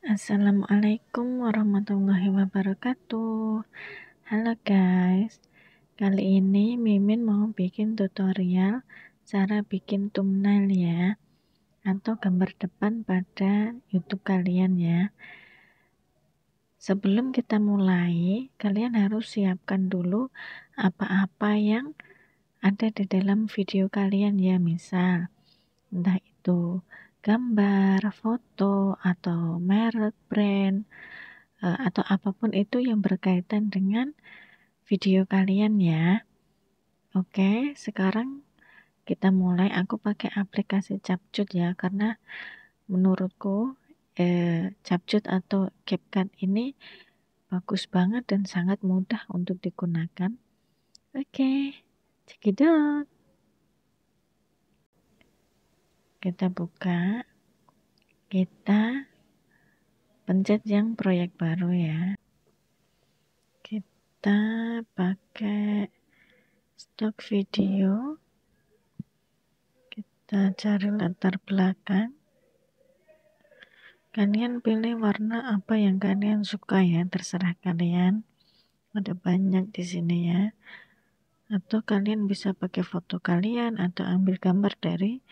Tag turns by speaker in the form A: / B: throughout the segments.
A: Assalamualaikum warahmatullahi wabarakatuh Halo guys Kali ini Mimin mau bikin tutorial Cara bikin thumbnail ya Atau gambar depan pada youtube kalian ya Sebelum kita mulai Kalian harus siapkan dulu Apa-apa yang ada di dalam video kalian ya Misal Entah itu gambar, foto, atau merek, brand, e, atau apapun itu yang berkaitan dengan video kalian ya. Oke, sekarang kita mulai. Aku pakai aplikasi Capcut ya, karena menurutku eh, Capcut atau CapCut ini bagus banget dan sangat mudah untuk digunakan. Oke, cekidot kita buka kita pencet yang proyek baru ya kita pakai stok video kita cari latar belakang kalian pilih warna apa yang kalian suka ya terserah kalian ada banyak di sini ya atau kalian bisa pakai foto kalian atau ambil gambar dari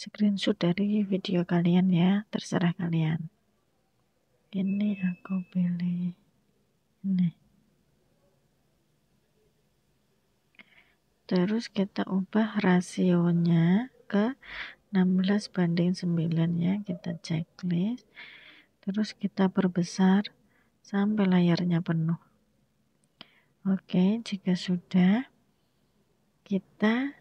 A: screenshot dari video kalian ya terserah kalian ini aku pilih ini terus kita ubah rasionya ke 16 banding 9 ya kita checklist terus kita perbesar sampai layarnya penuh oke jika sudah kita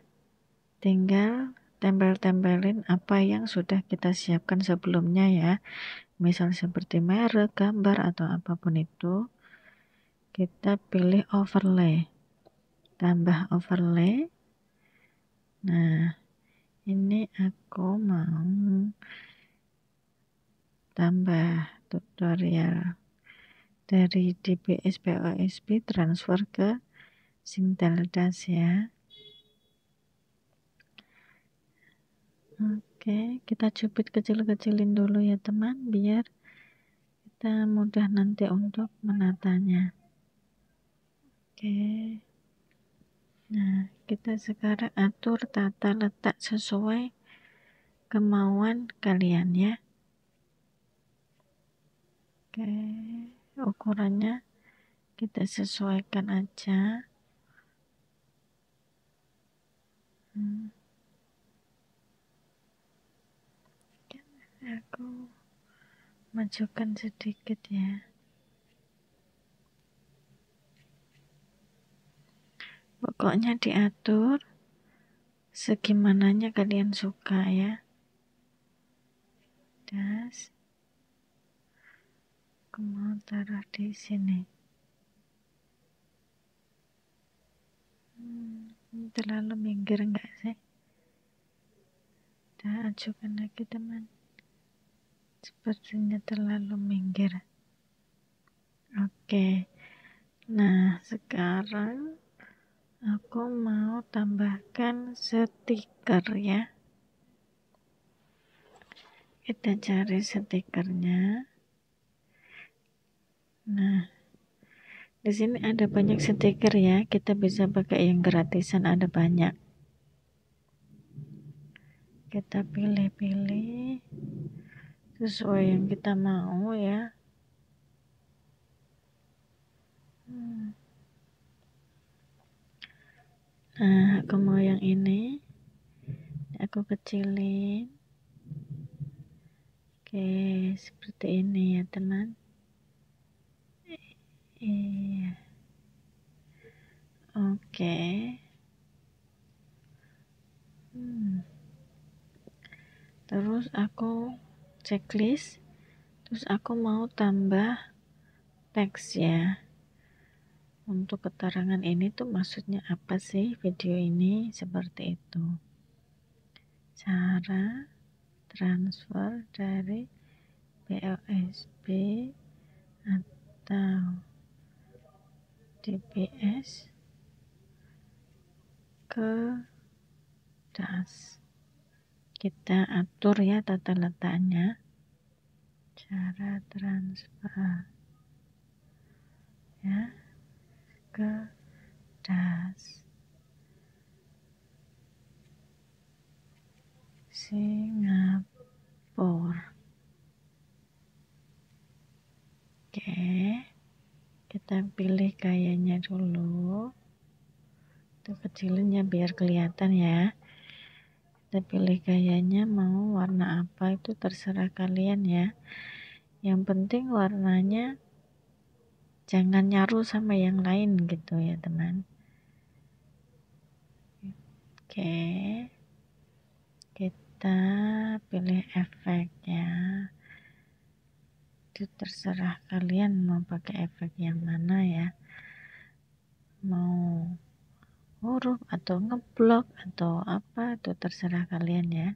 A: tinggal tempel-tempelin apa yang sudah kita siapkan sebelumnya ya misal seperti merek, gambar atau apapun itu kita pilih overlay tambah overlay nah ini aku mau tambah tutorial dari DBS POSB transfer ke sintel ya Oke, kita cubit kecil-kecilin dulu ya teman, biar kita mudah nanti untuk menatanya. Oke. Nah, kita sekarang atur tata letak sesuai kemauan kalian ya. Oke, ukurannya kita sesuaikan aja. aku majukan sedikit ya pokoknya diatur segimananya kalian suka ya das aku mau taruh di sini hmm, terlalu minggir enggak sih kita ajukan lagi teman sepertinya terlalu minggir oke nah sekarang aku mau tambahkan stiker ya kita cari stikernya nah di sini ada banyak stiker ya kita bisa pakai yang gratisan ada banyak kita pilih-pilih
B: sesuai yang hmm.
A: kita mau ya nah aku mau yang ini aku kecilin oke seperti ini ya teman iya oke hmm. terus aku checklist terus aku mau tambah teks ya untuk keterangan ini tuh maksudnya apa sih video ini seperti itu cara transfer dari BLSB atau DPS ke DAS kita atur ya tata letaknya cara transfer ya ke das Singapura oke kita pilih gayanya dulu itu kecilnya biar kelihatan ya kita pilih gayanya mau warna apa itu terserah kalian ya yang penting warnanya jangan nyaru sama yang lain gitu ya teman oke kita pilih efek ya itu terserah kalian mau pakai efek yang mana ya mau huruf atau ngeblok atau apa itu terserah kalian ya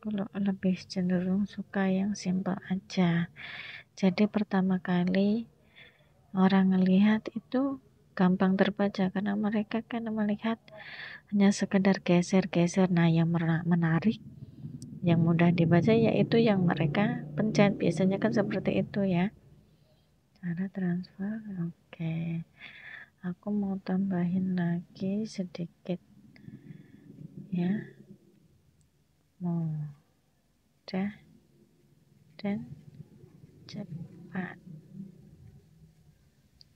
A: kalau lebih cenderung suka yang simple aja jadi pertama kali orang melihat itu gampang terbaca karena mereka kan melihat hanya sekedar geser-geser nah yang menarik yang mudah dibaca yaitu yang mereka pencet biasanya kan seperti itu ya cara transfer oke okay aku mau tambahin lagi sedikit ya mau mudah dan cepat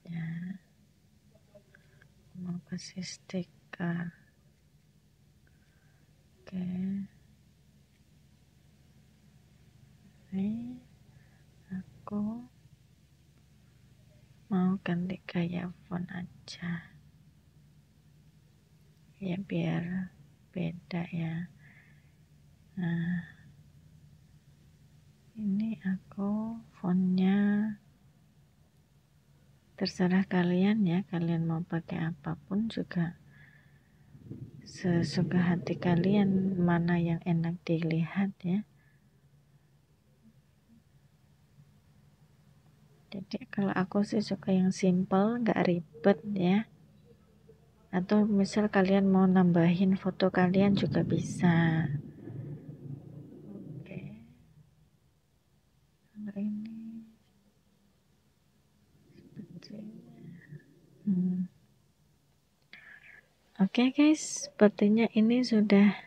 A: ya mau kasih stiker oke ini aku ganti gaya font aja ya biar beda ya nah ini aku fontnya terserah kalian ya kalian mau pakai apapun juga sesuka hati kalian mana yang enak dilihat ya jadi kalau aku sih suka yang simple nggak ribet ya atau misal kalian mau nambahin foto kalian juga bisa oke okay. ini hmm. oke guys sepertinya ini sudah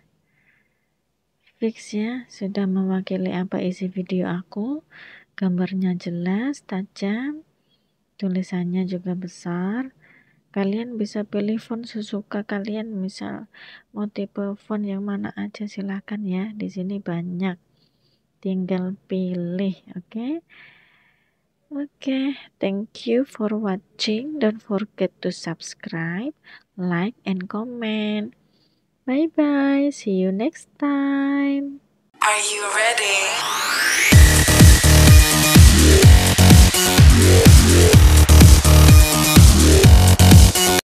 A: fix ya sudah mewakili apa isi video aku gambarnya jelas, tajam, tulisannya juga besar. Kalian bisa pilih font sesuka kalian, misal mau tipe font yang mana aja silahkan ya. Di sini banyak, tinggal pilih. Oke, okay? oke, okay, thank you for watching. Don't forget to subscribe, like, and comment. Bye bye, see you next time. Are you ready?